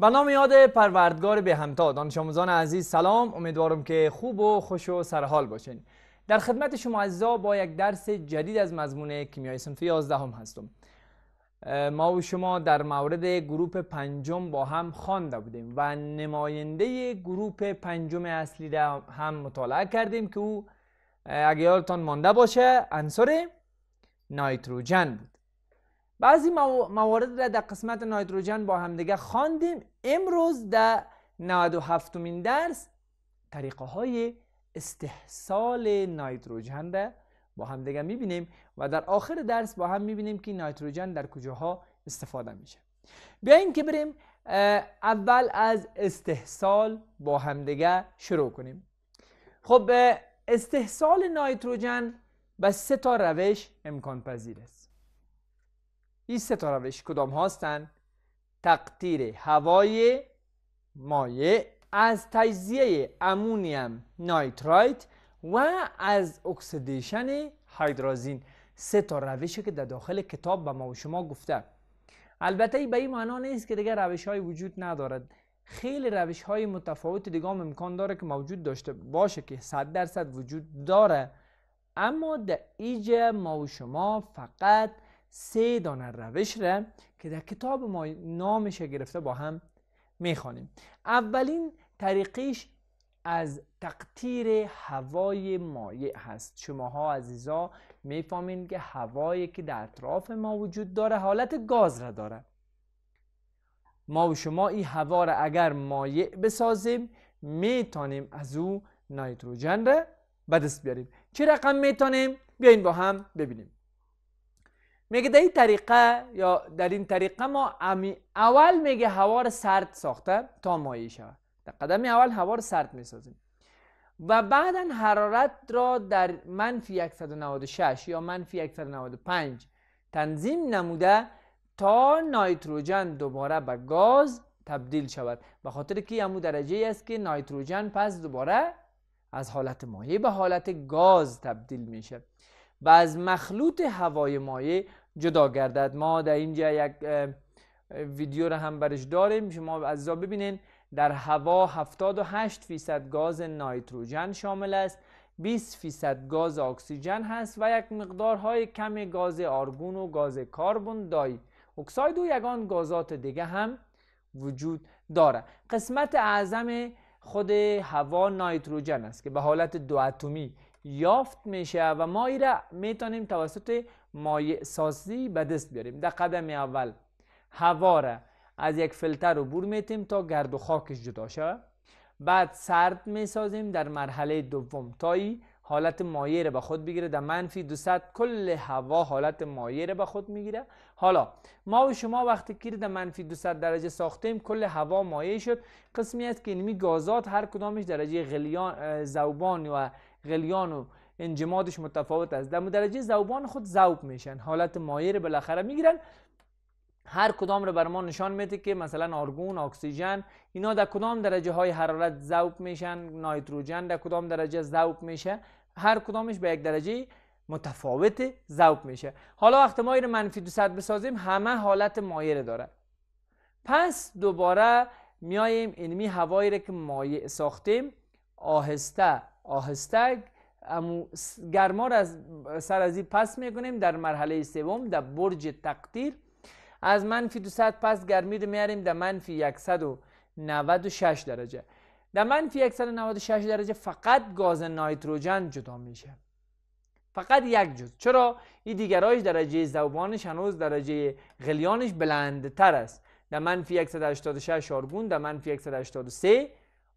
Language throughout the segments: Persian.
به نام یاد پروردگار به همتا دانش آموزان عزیز سلام امیدوارم که خوب و خوش و سرحال باشین در خدمت شما عزیزا با یک درس جدید از مضمون کیمیای صنف 11 هم هستم ما و شما در مورد گروپ پنجم با هم خوانده بودیم و نماینده گروپ پنجم اصلی را هم مطالعه کردیم که او اگه یادتان مانده باشه عنصر نایتروجن بود بعضی موارد را در قسمت نایتروژن با همدیگه خواندیم امروز در 97 هفتمین درس طریقه های استحصال نایتروژن را با هم دیگه میبینیم و در آخر درس با هم میبینیم که نایتروژن در کجاها استفاده میشه بیاین که بریم اول از استحصال با همدیگه شروع کنیم خب استحصال نایتروژن به سه تا روش امکان پذیر است این روش کدام هستند تقطیر هوای مایع از تجزیه امونیم نایترایت و از اکسیدیشن هیدرازین سه تا روشی که در داخل کتاب به ما و شما گفته البته ای به این معنا نیست که دیگر روش های وجود ندارد خیلی روش های متفاوت دیگه هم امکان داره که موجود داشته باشه که 100 درصد وجود داره اما در دا ما و شما فقط سه دانه روش را که در کتاب ما نامش گرفته با هم میخوانیم اولین طریقیش از تقطیر هوای مایع هست شماها عزیزا میفهمین که هوایی که در اطراف ما وجود داره حالت گاز را داره ما و شما این هوا را اگر مایع بسازیم میتانیم از او نایتروژن را به دست بیاریم چه رقم میتانیم بیاین با هم ببینیم میگه در این طریقه یا در این طریقه ما اول میگه هوا رو سرد ساخته تا مایع شود در قدم اول هوا رو سرد میسازیم و بعدا حرارت را در منفی 196 یا منفی 195 تنظیم نموده تا نایتروجن دوباره به گاز تبدیل شود به خاطر که امو درجه است که نایتروجن پس دوباره از حالت مایع به حالت گاز تبدیل میشه و از مخلوط هوای مایع جدا گردد ما در اینجا یک ویدیو را هم برش داریم شما عزیزا ببینین در هوا 78 فیصد گاز نایتروژن شامل است 20 فیصد گاز اکسیژن هست و یک مقدار های کم گاز آرگون و گاز کاربون دای اکساید و یگان گازات دیگه هم وجود داره قسمت اعظم خود هوا نایتروژن است که به حالت دو اتمی یافت میشه و ما ای را میتونیم توسط مایع سازی به دست بیاریم در قدم اول هوا را از یک فیلتر عبور میتیم تا گرد و خاکش جدا شود بعد سرد میسازیم در مرحله دوم تا حالت مایع را به خود بگیره در منفی 200 کل هوا حالت مایع را به خود میگیره حالا ما و شما وقتی که در منفی 200 درجه ساختیم کل هوا مایع شد قسمی است که اینمی گازات هر کدامش درجه غلیان زوبان و غلیان و انجمادش متفاوت است در درجه زوبان خود ذوب میشن حالت مایر بالاخره میگیرن هر کدام رو بر ما نشان میده که مثلا آرگون اکسیژن اینا در کدام درجه های حرارت ذوب میشن نایتروژن در کدام درجه ذوب میشه هر کدامش به یک درجه متفاوت ذوب میشه حالا وقت ما منفی 200 بسازیم همه حالت مایره داره پس دوباره میاییم اینمی هوایی رو که مایع ساختیم آهسته آهستگ گرما را از سر از پس میکنیم در مرحله سوم در برج تقدیر از منفی 200 پس گرمی رو میاریم در منفی 196 درجه در منفی 196 درجه فقط گاز نایتروژن جدا میشه فقط یک جز چرا این دیگرایش درجه زوبانش هنوز درجه غلیانش بلندتر است در منفی 186 شارگون در منفی 183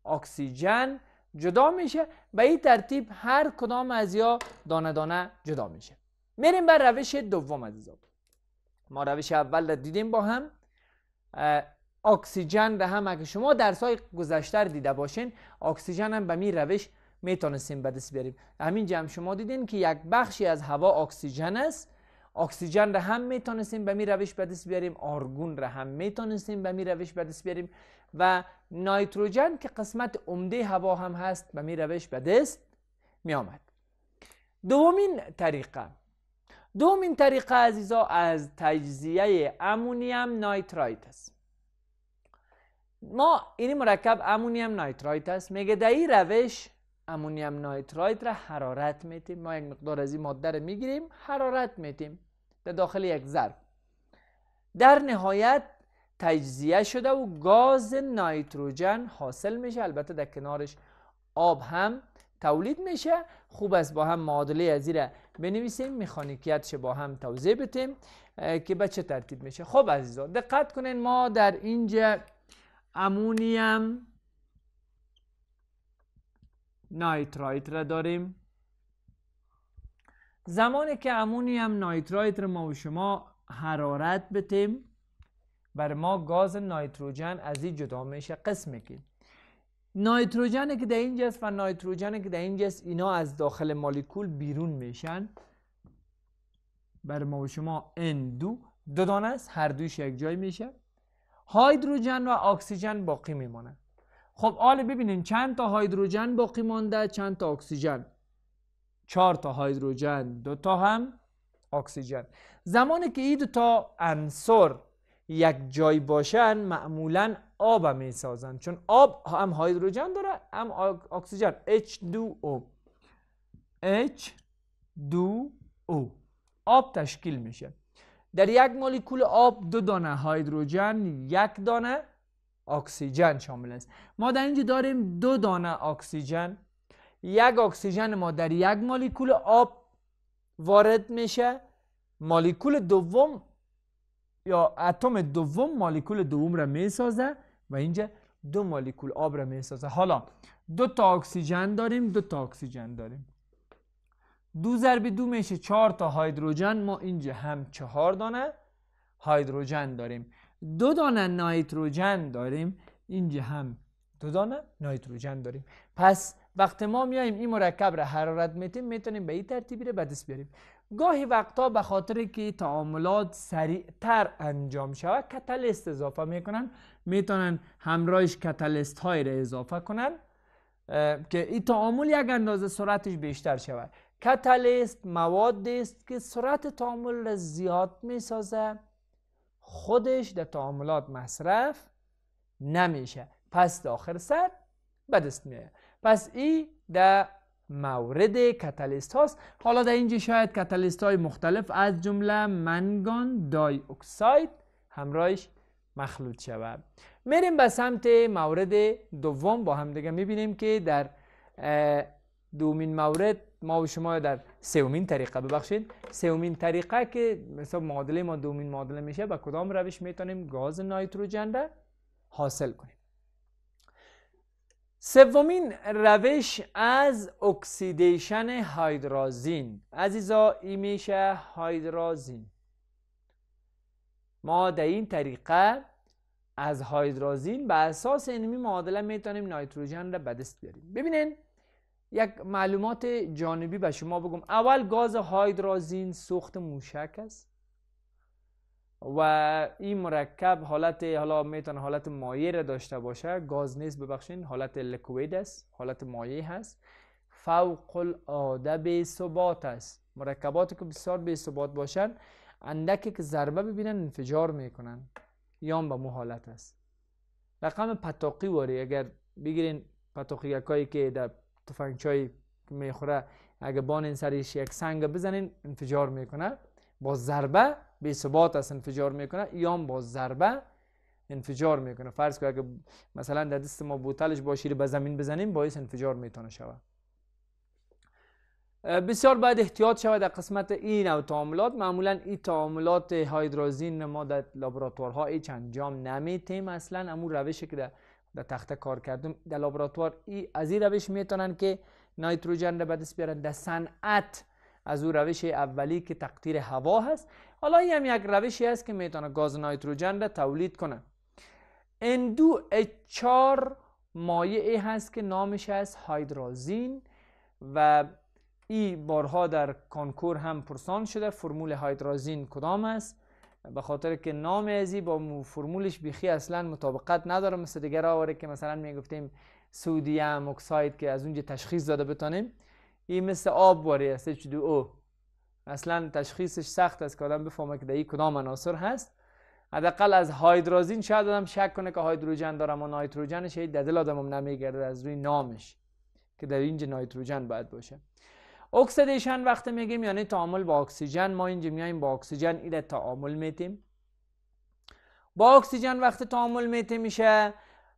اکسیژن جدا میشه به این ترتیب هر کدام از یا دانه دانه جدا میشه میریم بر روش دوم عزیزان ما روش اول رو دیدیم با هم اکسیژن را هم اگه شما درس های گذشته دیده باشین اکسیژن هم به می روش میتونستیم به دست بیاریم همین جمع شما دیدین که یک بخشی از هوا اکسیژن است اکسیژن را هم میتونستیم به می روش به دست بیاریم آرگون را هم میتونستیم به می روش به دست بیاریم و نایتروژن که قسمت عمده هوا هم هست به می روش به دست می آمد دومین طریقه دومین طریقه عزیزا از تجزیه امونیم نایترایت است ما این مرکب امونیم نایترایت است میگه در روش امونیم نایترایت را حرارت میتیم ما یک مقدار از این ماده را میگیریم حرارت میتیم در داخل یک ظرف در نهایت تجزیه شده و گاز نایتروژن حاصل میشه البته در کنارش آب هم تولید میشه خوب است با هم معادله از را بنویسیم میخانیکیتش با هم توضیح بتیم که به چه ترتیب میشه خب عزیزان دقت کنین ما در اینجا امونیم نایترایت را داریم زمانی که هم نایترایت را ما و شما حرارت بتیم بر ما گاز نایتروژن از این جدا میشه قسم میکنیم نایتروژن که در است و نایتروژن که در است اینا از داخل مالیکول بیرون میشن بر ما و شما N2 دو دانه است هر دویش یک جای میشه هایدروژن و اکسیژن باقی میمانند خب آل ببینیم چند تا هایدروژن باقی مانده چند تا اکسیژن چهار تا هایدروژن دو تا هم اکسیژن زمانی که این دو تا عنصر یک جای باشن معمولا آب می سازن چون آب هم هایدروژن داره هم اکسیژن H2O H2O آب تشکیل میشه در یک مولکول آب دو دانه هایدروژن یک دانه اکسیژن شامل است ما در اینجا داریم دو دانه اکسیژن یک اکسیژن ما در یک مالیکول آب وارد میشه مالیکول دوم یا اتم دوم مالیکول دوم را میسازه و اینجا دو مالیکول آب را میسازه حالا دو تا اکسیژن داریم دو تا اکسیژن داریم دو ضرب دو میشه چهار تا هیدروژن ما اینجا هم چهار دانه هیدروژن داریم دو دانه نایتروژن داریم اینجا هم دو دانه نایتروژن داریم پس وقتی ما میایم این مرکب را حرارت میتیم میتونیم به این ترتیبی را به دست بیاریم گاهی وقتا به خاطر که تعاملات سریعتر انجام شود کتالیست اضافه میکنن میتونن همراهش کتالیست های را اضافه کنن که این تعامل یک اندازه سرعتش بیشتر شود کتالیست مواد است که سرعت تعامل را زیاد میسازه خودش در تعاملات مصرف نمیشه پس داخل سر بدست میه پس ای در مورد کتالیست هاست حالا در اینجا شاید کتالیست های مختلف از جمله منگان دای اکساید همراهش مخلوط شود میریم به سمت مورد دوم با هم دیگه میبینیم که در دومین مورد ما و شما در سومین طریقه ببخشید سومین طریقه که مثلا معادله ما دومین معادله میشه با کدام روش میتونیم گاز نایتروجن را حاصل کنیم سومین روش از اکسیدیشن هایدرازین عزیزا این میشه هایدرازین ما در این طریقه از هایدرازین به اساس انمی معادله میتونیم نایتروژن را به دست بیاریم ببینین یک معلومات جانبی به شما بگم اول گاز هایدرازین سوخت موشک است و این مرکب حالت حالا میتونه حالت مایع را داشته باشه گاز نیست ببخشین حالت لیکوید است حالت مایع هست فوق العاده به ثبات است مرکباتی که بسیار به ثبات باشن اندکی که ضربه ببینن انفجار میکنن یا به مو حالت است رقم پتاقی واری اگر بگیرین پتاقی که در تفنگچای میخوره اگه این سریش یک سنگ بزنین انفجار میکنه با ضربه به ثبات است انفجار میکنه یام با ضربه انفجار میکنه فرض که اگه مثلا در دست ما بوتلش با شیر به زمین بزنیم باعث انفجار میتونه شود بسیار باید احتیاط شود در قسمت این او تعاملات معمولا این تعاملات هایدرازین ما در لابراتوارها چند انجام نمیتیم اصلا امون روشی که در در تخته کار کردم در لابراتوار ای از این روش میتونن که نایتروژن را بدست بیارن در صنعت از او روش اولی که تقطیر هوا هست حالا این هم یک روشی است که میتونه گاز نایتروژن را تولید کنه اندو اچار مایعی هست که نامش از هایدرازین و ای بارها در کانکور هم پرسان شده فرمول هایدرازین کدام است به خاطر که نام ازی با فرمولش بیخی اصلا مطابقت نداره مثل دیگر آوره که مثلا میگفتیم سودیم اکساید که از اونجا تشخیص داده بتانیم این مثل آب باره است او اصلا تشخیصش سخت است که آدم بفهمه که در کدام عناصر هست حداقل از هایدرازین شاید آدم شک کنه که هایدروژن داره اما نایتروژنش هی دل آدم نمیگرده از روی نامش که در اینجا نایتروژن باید باشه اکسیدیشن وقتی میگیم یعنی تعامل با اکسیژن ما اینجا میایم با اکسیژن ایره تعامل میتیم با اکسیژن وقتی تعامل میته میشه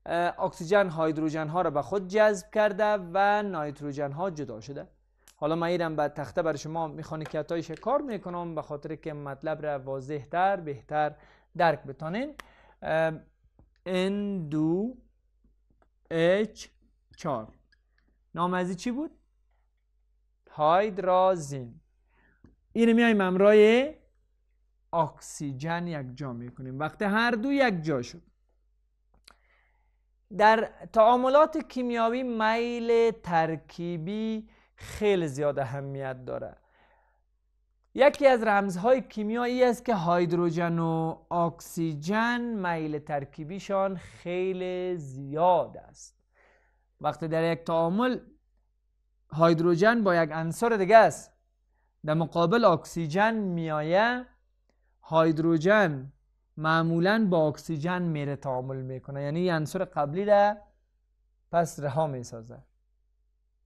اکسیژن هایدروژن ها رو به خود جذب کرده و نایتروژن ها جدا شده حالا من ایرم به تخته برای شما اتایش کار میکنم به خاطر که مطلب را واضح تر بهتر درک بتانین N2H4 نام ازی چی بود؟ هایدرازین اینو میایم امرای اکسیژن یک جا کنیم وقتی هر دو یک جا شد در تعاملات کیمیاوی میل ترکیبی خیلی زیاد اهمیت داره یکی از رمزهای کیمیایی است که هایدروژن و اکسیژن میل ترکیبیشان خیلی زیاد است وقتی در یک تعامل هایدروژن با یک انصار دیگه است در مقابل اکسیژن میایه هایدروژن معمولا با اکسیژن میره تعامل میکنه یعنی عنصر قبلی را پس رها میسازه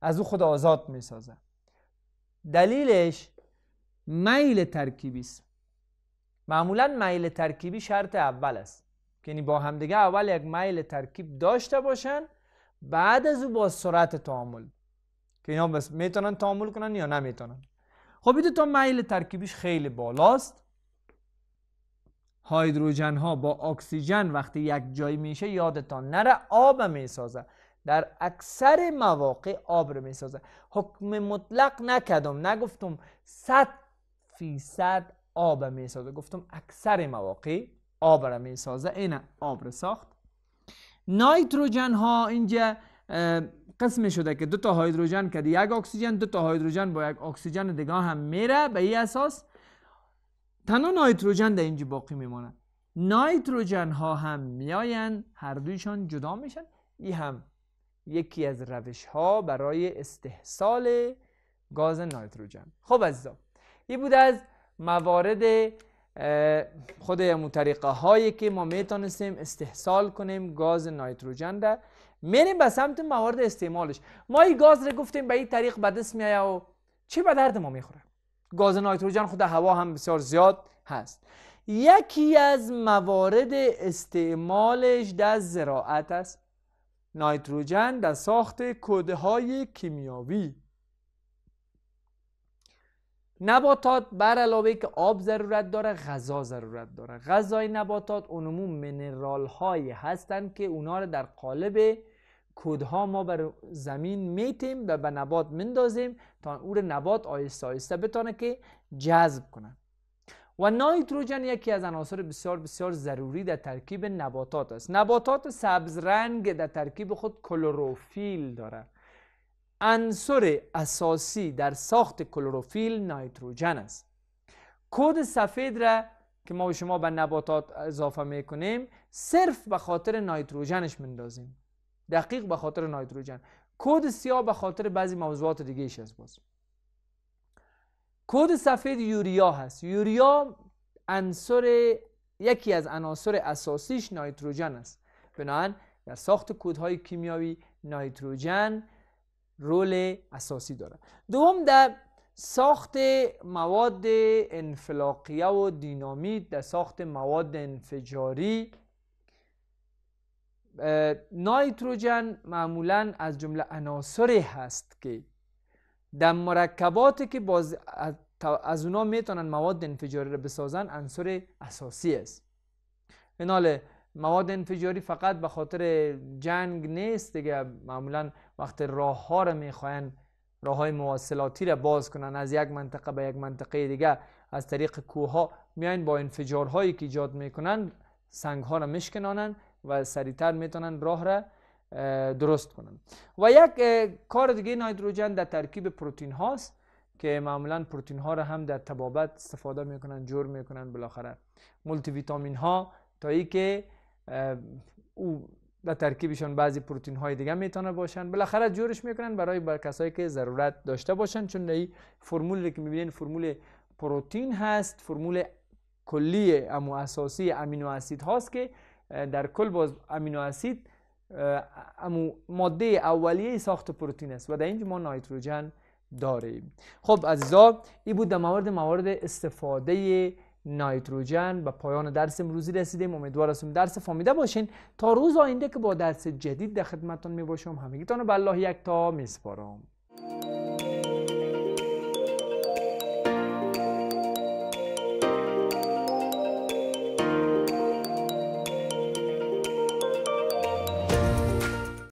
از او خود آزاد میسازه دلیلش میل ترکیبی است معمولا میل ترکیبی شرط اول است یعنی با همدیگه اول یک میل ترکیب داشته باشن بعد از او با سرعت تعامل که اینا بس میتونن تعامل کنن یا نمیتونن خب این تا میل ترکیبیش خیلی بالاست هایدروژن ها با اکسیژن وقتی یک جای میشه یادتان نره آب میسازه در اکثر مواقع آب رو میسازه حکم مطلق نکدم نگفتم صد فیصد آب میسازه گفتم اکثر مواقع آب رو میسازه اینه آب رو ساخت نایتروژن ها اینجا قسم شده که دو تا هیدروژن که یک اکسیژن دو تا هیدروژن با یک اکسیژن دیگه هم میره به این اساس تنها نایتروژن در اینجا باقی میمانه نایتروژن ها هم میاین هر دویشان جدا میشن این هم یکی از روش ها برای استحصال گاز نایتروژن خب عزیزا این بود از موارد خود امون طریقه هایی که ما میتونستیم استحصال کنیم گاز نایتروژن ده میریم به سمت موارد استعمالش ما این گاز رو گفتیم به این طریق به دست میایه و چه به درد ما خوره گاز نایتروژن خود هوا هم بسیار زیاد هست یکی از موارد استعمالش در زراعت است نایتروژن در ساخت کده های کیمیاوی نباتات بر علاوه که آب ضرورت داره غذا ضرورت داره غذای نباتات اونمون منرال هایی هستند که اونا رو در قالب کودها ما بر زمین میتیم و به نبات مندازیم تا او رو نبات آیسته آیسته بتانه که جذب کنه و نایتروژن یکی از عناصر بسیار بسیار ضروری در ترکیب نباتات است نباتات سبز رنگ در ترکیب خود کلوروفیل داره عنصر اساسی در ساخت کلوروفیل نایتروجن است کود سفید را که ما و شما به نباتات اضافه میکنیم صرف به خاطر نایتروژنش مندازیم دقیق به خاطر نایتروژن کد سیاه به خاطر بعضی موضوعات دیگه ایش از باز کد سفید یوریا هست یوریا عنصر یکی از عناصر اساسیش نایتروژن است بنابراین در ساخت کودهای کیمیاوی نایتروژن رول اساسی داره دوم در ساخت مواد انفلاقیه و دینامیت در ساخت مواد انفجاری نایتروژن معمولا از جمله عناصری هست که در مرکباتی که باز از اونا میتونن مواد انفجاری را بسازن عنصر اساسی است منال مواد انفجاری فقط به خاطر جنگ نیست دیگه معمولا وقت راه ها را میخواین راه های مواصلاتی را باز کنن از یک منطقه به یک منطقه دیگه از طریق کوه ها میان با انفجارهایی که ایجاد میکنن سنگ ها را میشکنانن و سریعتر میتونن راه را درست کنن و یک کار دیگه نایدروژن در ترکیب پروتین هاست که معمولا پروتین ها را هم در تبابت استفاده میکنن جور میکنن بالاخره مولتی ویتامین ها تا ای که او در ترکیبشان بعضی پروتین های دیگه میتونه باشن بالاخره جورش میکنن برای بر کسایی که ضرورت داشته باشن چون این فرمولی که میبینین فرمول پروتین هست فرمول کلی امو اساسی امینو اسید هاست که در کل باز امینو اسید امو ماده اولیه ساخت پروتین است و در اینجا ما نایتروژن داریم خب عزیزا این بود در موارد موارد استفاده نایتروژن به پایان درس امروزی رسیدیم امیدوار هستم درس فهمیده باشین تا روز آینده که با درس جدید در خدمتتون می باشم همگیتان رو به الله تا میسپارم